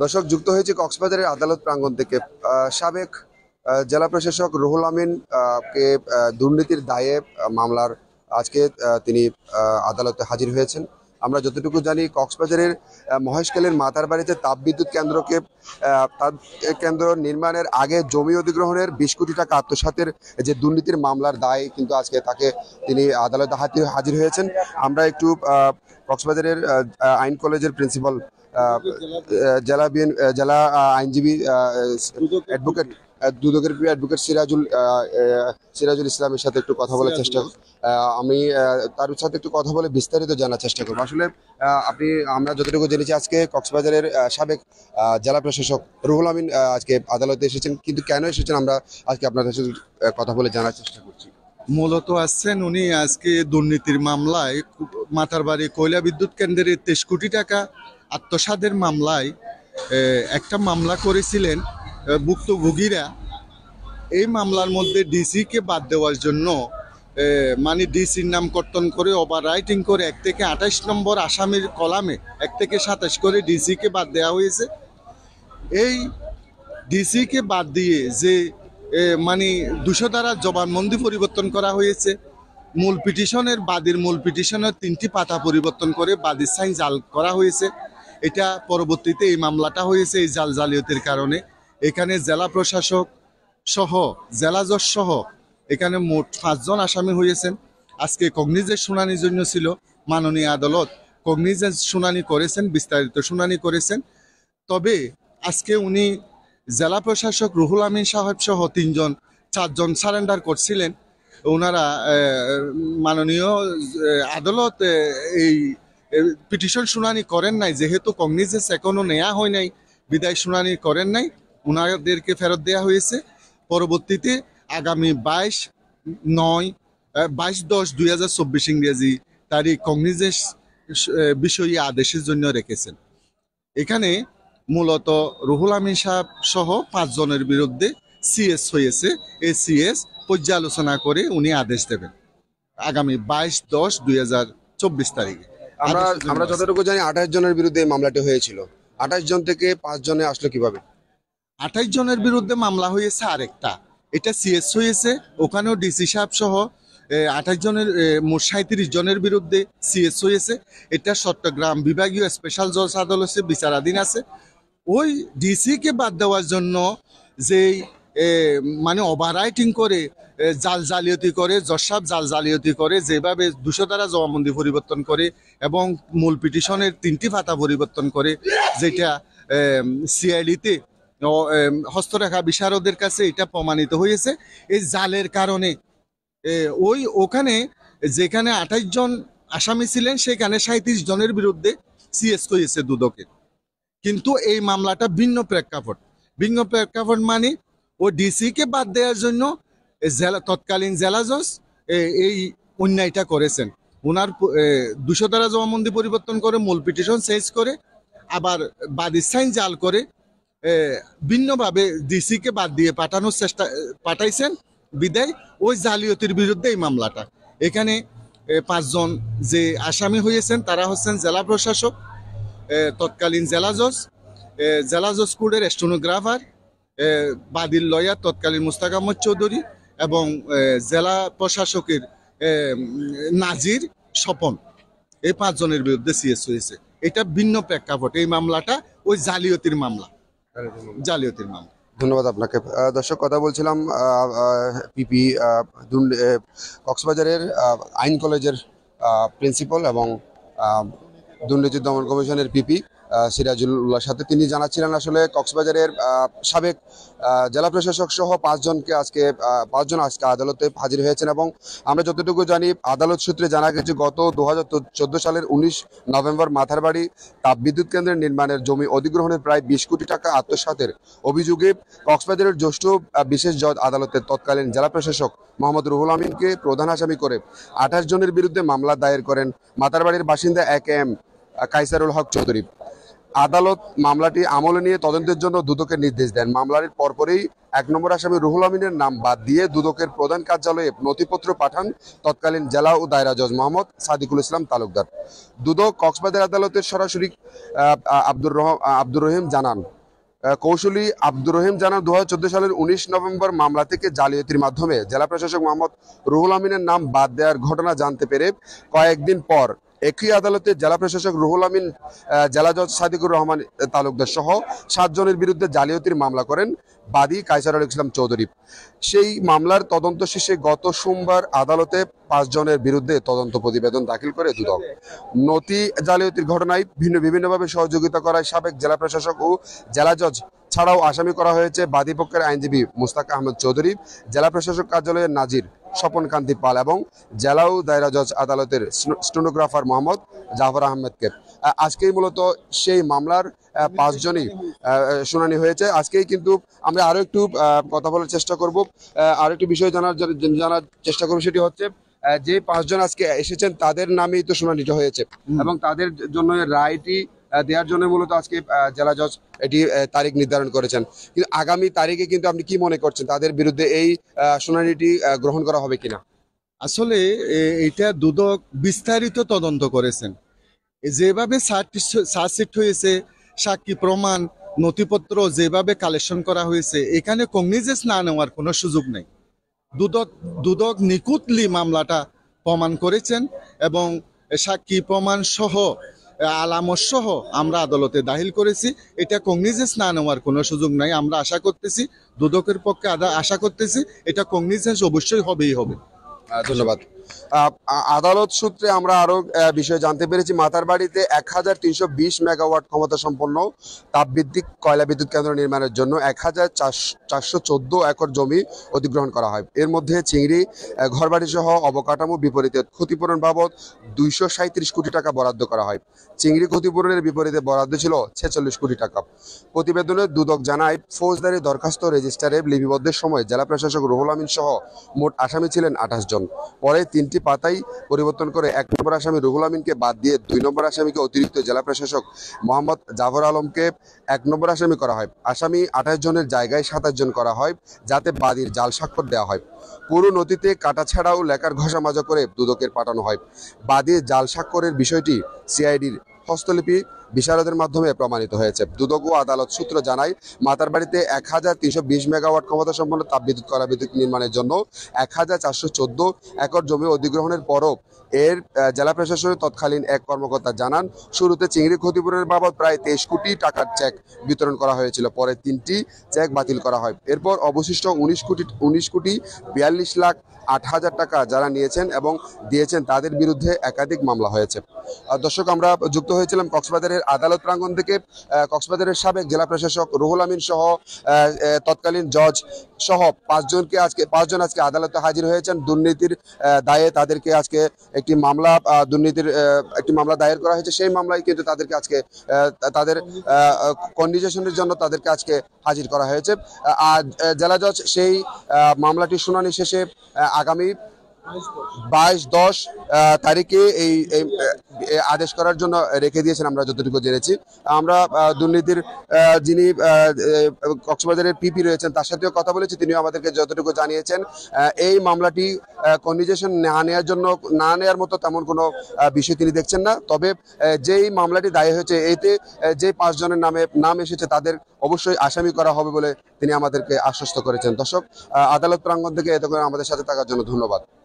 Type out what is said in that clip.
দর্শক যুক্ত হয়েছে কক্সবাজারের আদালত প্রাঙ্গণ থেকে সাবেক জেলা প্রশাসক রুহুল আমিন কে দুর্নীতির দায়ে মামলার আজকে তিনি আদালতে হাজির হয়েছেন আমরা যতটুকু জানি কক্সবাজারের মহেশখালীর মাতার বাড়িতে তাপবিদ্যুৎ কেন্দ্রকে কেন্দ্র নির্মাণের আগে জমি অধিগ্রহণের বিশ কোটি টাকা আত্মসাতের যে দুর্নীতির মামলার দায় কিন্তু আজকে তাকে তিনি আদালতে হাতে হাজির হয়েছেন আমরা একটু কক্সবাজারের আইন কলেজের প্রিন্সিপাল জেলা বিএন জেলা আইনজীবী অ্যাডভোকেট দুদকের প্রিয় অ্যাডভোকেট সিরাজুল সিরাজুল ইসলামের সাথে একটু কথা বলার চেষ্টা আমি তার সাথে একটু কথা বলে বিস্তারিত জানার চেষ্টা করবো আসলে আপনি আমরা যতটুকু জেনেছি আজকে কক্সবাজারের সাবেক জেলা প্রশাসক রুহুল আমিন আজকে আদালতে এসেছেন কিন্তু কেন এসেছেন আমরা আজকে আপনার সাথে কথা বলে জানার চেষ্টা করছি মূলত আসছেন উনি আজকে দুর্নীতির মামলায় মাথার বাড়ি কয়লা বিদ্যুৎ কেন্দ্রের তেইশ কোটি টাকা আত্মসাদের মামলায় একটা মামলা করেছিলেন ভুক্তভোগীরা এই মামলার মধ্যে ডিসিকে বাদ দেওয়ার জন্য মানে ডিসির নাম কর্তন করে ওভার রাইটিং করে এক থেকে আঠাশ নম্বর আসামির কলামে এক থেকে সাতাশ করে ডিসিকে বাদ দেওয়া হয়েছে এই ডিসিকে বাদ দিয়ে যে মানে দুশো দ্বারা জবানবন্দি পরিবর্তন করা হয়েছে মূল পিটিশনের বাদীর মূল পিটিশনের তিনটি পাতা পরিবর্তন করে বাদীর সাইন জাল করা হয়েছে এটা পরবর্তীতে এই মামলাটা হয়েছে এই জাল জালিয়াতির কারণে এখানে জেলা প্রশাসক সহ জেলা জজ সহ এখানে মোট পাঁচজন আসামি হয়েছেন আজকে কগনিজের শুনানির জন্য ছিল মাননীয় আদালত কগনিজের শুনানি করেছেন বিস্তারিত শুনানি করেছেন তবে আজকে উনি জেলা প্রশাসক রুহুল আমিন সাহেব সহ তিনজন চারজন সারেন্ডার করছিলেন ওনারা মাননীয় আদালত এই পিটিশন শুনানি করেন নাই যেহেতু কগনিজেন্স এখনও নেওয়া হয় নাই বিদায় শুনানি করেন নাই ওনাদেরকে ফেরত দেওয়া হয়েছে পরবর্তীতে আগামী বাইশ নয় বাইশ দশ দুই হাজার চব্বিশ ইংরেজি তারিখ কংগ্রেসের বিষয়ী আদেশের জন্য রেখেছেন এখানে মূলত রুহুল আমিন সাহ সহ পাঁচজনের বিরুদ্ধে সিএস হয়েছে এ সিএস পর্যালোচনা করে উনি আদেশ দেবেন আগামী বাইশ দশ দুই হাজার চব্বিশ তারিখে আমরা আমরা যতটুকু জানি আঠাশ জনের বিরুদ্ধে এই মামলাটি হয়েছিল আঠাশ জন থেকে পাঁচ জনে আসলো কিভাবে আঠাশ জনের বিরুদ্ধে মামলা হয়েছে আরেকটা এটা সিএস হয়েছে ওখানেও ডিসি সাহেব সহ আঠাশ জনের মোট সাঁত্রিশ জনের বিরুদ্ধে সিএস হয়েছে এটা চট্টগ্রাম বিভাগীয় স্পেশাল জজ আদালতে বিচারাধীন আছে ওই ডিসিকে বাদ দেওয়ার জন্য যেই মানে ওভার করে জাল জালিয়াতি করে জসাব জাল জালিয়াতি করে যেভাবে দুশো দ্বারা জবাবন্দি পরিবর্তন করে এবং মূল পিটিশনের তিনটি ভাতা পরিবর্তন করে যেটা সিআইডিতে হস্তরেখা বিশারদের কাছে এটা প্রমাণিত হয়েছে এই জালের কারণে ওই ওখানে যেখানে আঠাইশ জন আসামি ছিলেন সেখানে সাঁত্রিশ জনের বিরুদ্ধে সিএস করেছে দুদকের কিন্তু এই মামলাটা ভিন্ন প্রেক্ষাপট ভিন্ন প্রেক্ষাপট মানে ও ডিসিকে বাদ দেওয়ার জন্য জেলা তৎকালীন জেলা জজ এই অন্যায়টা করেছেন ওনার দুশো দ্বারা মন্দির পরিবর্তন করে মূল পিটিশন চেঞ্জ করে আবার বাদির সাইন জাল করে ভিন্নভাবে ডিসিকে বাদ দিয়ে পাঠানোর চেষ্টা পাঠাইছেন বিদায় ওই জালিয়তির বিরুদ্ধে এই মামলাটা এখানে পাঁচজন যে আসামি হয়েছেন তারা হচ্ছেন জেলা প্রশাসক তৎকালীন জেলা জজ জেলা জজ কোর্টের স্টোনোগ্রাফার বাদির লয়ার তৎকালীন মুস্তাক আহমদ চৌধুরী এবং জেলা প্রশাসকের নাজির স্বপন এই পাঁচজনের বিরুদ্ধে সিএস হয়েছে এটা ভিন্ন প্রেক্ষাপট এই মামলাটা ওই জালিয়াতির মামলা জালিয়াতির মামলা ধন্যবাদ আপনাকে দর্শক কথা বলছিলাম পিপি কক্সবাজারের আইন কলেজের প্রিন্সিপাল এবং দুর্নীতি দমন কমিশনের পিপি সিরাজুল সাথে তিনি জানাচ্ছিলেন আসলে কক্সবাজারের সাবেক জেলা প্রশাসক সহ পাঁচজনকে আজকে পাঁচজন আজকে আদালতে হাজির হয়েছেন এবং আমরা যতটুকু জানি আদালত সূত্রে জানা গেছে গত দু সালের উনিশ নভেম্বর মাথারবাড়ি তাপবিদ্যুৎ কেন্দ্রের নির্মাণের জমি অধিগ্রহণের প্রায় বিশ কোটি টাকা আত্মসাতের অভিযোগে কক্সবাজারের জ্যেষ্ঠ বিশেষ জজ আদালতের তৎকালীন জেলা প্রশাসক মোহাম্মদ রুহুল আমিনকে প্রধান আসামি করে আঠাশ জনের বিরুদ্ধে মামলা দায়ের করেন মাতারবাড়ির বাসিন্দা এক এম কাইসারুল হক চৌধুরী আদালত মামলাটি আমলে নিয়ে তদন্তের জন্য দুদকের নির্দেশ দেন মামলাটির পরপরেই এক নম্বর আসামি রুহুল আমিনের নাম বাদ দিয়ে দুদকের প্রধান কার্যালয়ে নথিপত্র পাঠান তৎকালীন জেলা ও দায়রা জজ মোহাম্মদ সাদিকুল ইসলাম তালুকদার দুদক কক্সবাজার আদালতের সরাসরি আব্দুর রহম আব্দুর রহিম জানান কৌশলী আব্দুর রহিম জানান দু সালের উনিশ নভেম্বর মামলা থেকে জালিয়াতির মাধ্যমে জেলা প্রশাসক মোহাম্মদ রুহুল আমিনের নাম বাদ দেওয়ার ঘটনা জানতে পেরে কয়েকদিন পর একই আদালতে জেলা প্রশাসক রুহুল আমিন জেলা জজ সাদিকুর রহমান তালুকদার সহ সাতজনের বিরুদ্ধে জালিয়াতির মামলা করেন বাদী কায়সারুল ইসলাম চৌধুরী সেই মামলার তদন্ত শেষে গত সোমবার আদালতে পাঁচজনের বিরুদ্ধে তদন্ত প্রতিবেদন দাখিল করে দুদক নথি জালিয়াতির ঘটনায় ভিন্ন বিভিন্নভাবে সহযোগিতা করায় সাবেক জেলা প্রশাসক ও জেলা জজ ছাড়াও আসামি করা হয়েছে বাদীপক্ষের আইনজীবী মুস্তাক আহমদ চৌধুরী জেলা প্রশাসক কার্যালয়ের নাজির স্বপন কান্তি পাল এবং জেলা ও দায়রা জজ আদালতের স্টোনোগ্রাফার মোহাম্মদ জাফর আহমেদকে আজকেই মূলত সেই মামলার পাঁচজনই শুনানি হয়েছে আজকেই কিন্তু আমরা আরও একটু কথা বলার চেষ্টা করব আর একটু বিষয় জানার জানার চেষ্টা করব সেটি হচ্ছে যে পাঁচজন আজকে এসেছেন তাদের নামেই তো শুনানিটা হয়েছে এবং তাদের জন্য রায়টি দেওয়ার জন্য মূলত আজকে জেলা জজ এটি তারিখ নির্ধারণ করেছেন কিন্তু আগামী তারিখে কিন্তু আপনি কি মনে করছেন তাদের বিরুদ্ধে এই শুনানিটি গ্রহণ করা হবে কিনা আসলে এটা দুদক বিস্তারিত তদন্ত করেছেন যেভাবে সার্চসিট হয়েছে সাক্ষী প্রমাণ নথিপত্র যেভাবে কালেকশন করা হয়েছে এখানে কংগ্রেসেস না নেওয়ার কোনো সুযোগ নেই দুদক দুদক নিকুতলি মামলাটা প্রমাণ করেছেন এবং সাক্ষী প্রমাণ সহ সহ আমরা আদালতে দাখিল করেছি এটা কংগ্রেসেস না নেওয়ার কোনো সুযোগ নাই আমরা আশা করতেছি দুদকের পক্ষে আশা করতেছি এটা কংগ্রেসেস অবশ্যই হবেই হবে ধন্যবাদ আদালত সূত্রে আমরা আরও বিষয় জানতে পেরেছি বাড়িতে এক হাজার তিনশো বিশ মেগাওয়াট ক্ষমতা সম্পন্ন তাপভিত্তিক কয়লা বিদ্যুৎ কেন্দ্র নির্মাণের জন্য এক হাজার চারশো একর জমি অধিগ্রহণ করা হয় এর মধ্যে চিংড়ি ঘরবাড়ি সহ অবকাঠামো বিপরীতে ক্ষতিপূরণ বাবদ দুইশো সাঁত্রিশ কোটি টাকা বরাদ্দ করা হয় চিংড়ি ক্ষতিপূরণের বিপরীতে বরাদ্দ ছিল ছেচল্লিশ কোটি টাকা প্রতিবেদনে দুদক জানায় ফৌজদারি দরখাস্ত রেজিস্টারে লিপিবদ্ধের সময় জেলা প্রশাসক রুহুল আমিন সহ মোট আসামি ছিলেন আঠাশ জন পরে তিনটি পাতাই পরিবর্তন করে এক নম্বর আসামি রুহুল আমিনকে বাদ দিয়ে দুই নম্বর আসামিকে অতিরিক্ত জেলা প্রশাসক মোহাম্মদ জাফর আলমকে এক নম্বর আসামি করা হয় আসামি আঠাশ জনের জায়গায় সাতাশ জন করা হয় যাতে বাদীর জাল স্বাক্ষর দেওয়া হয় পুরো নদীতে কাটা ছাড়াও লেখার ঘষা মাজা করে দুদকের পাঠানো হয় বাদীর জাল স্বাক্ষরের বিষয়টি সিআইডির হস্তলিপি বিশারদের মাধ্যমে প্রমাণিত হয়েছে দুদক আদালত সূত্র জানায় মাতারবাড়িতে এক হাজার তিনশো বিশ মেগাওয়াট ক্ষমতা সম্পন্ন তাপবিদ্যুৎ বিদ্যুৎ নির্মাণের জন্য এক হাজার চারশো চোদ্দ একর জমি অধিগ্রহণের পরও এর জেলা প্রশাসনের তৎকালীন এক কর্মকর্তা জানান শুরুতে চিংড়ি ক্ষতিপূরণের বাবদ প্রায় তেইশ কোটি টাকার চেক বিতরণ করা হয়েছিল পরে তিনটি চেক বাতিল করা হয় এরপর অবশিষ্ট উনিশ কোটি উনিশ কোটি বিয়াল্লিশ লাখ আট হাজার টাকা যারা নিয়েছেন এবং দিয়েছেন তাদের বিরুদ্ধে একাধিক মামলা হয়েছে দর্শক আমরা যুক্ত হয়েছিলাম কক্সবাজারের আদালত প্রাঙ্গন থেকে কক্সবাজারের সাবেক জেলা প্রশাসক রুহুল আমিন সহ তৎকালীন জজ সহ পাঁচজনকে আজকে পাঁচজন আজকে আদালতে হাজির হয়েছেন দুর্নীতির দায়ে তাদেরকে আজকে একটি মামলা দুর্নীতির একটি মামলা দায়ের করা হয়েছে সেই মামলায় কিন্তু তাদেরকে আজকে তাদের কন্ডিজেশনের জন্য তাদেরকে আজকে হাজির করা হয়েছে আর জেলা জজ সেই মামলাটি শুনানি শেষে আগামী বাইশ দশ তারিখে এই আদেশ করার জন্য রেখে দিয়েছেন আমরা যতটুকু জেনেছি আমরা দুর্নীতির যিনি কক্সবাজারের পিপি রয়েছেন তার সাথেও কথা বলেছি তিনিও আমাদেরকে যতটুকু জানিয়েছেন এই মামলাটি কন্ডিজেশন না নেওয়ার জন্য না নেওয়ার মতো তেমন কোনো বিষয় তিনি দেখছেন না তবে যেই মামলাটি দায়ী হয়েছে এতে যে পাঁচজনের নামে নাম এসেছে তাদের অবশ্যই আসামি করা হবে বলে তিনি আমাদেরকে আশ্বস্ত করেছেন দর্শক আদালত প্রাঙ্গণ থেকে এতক্ষণ আমাদের সাথে থাকার জন্য ধন্যবাদ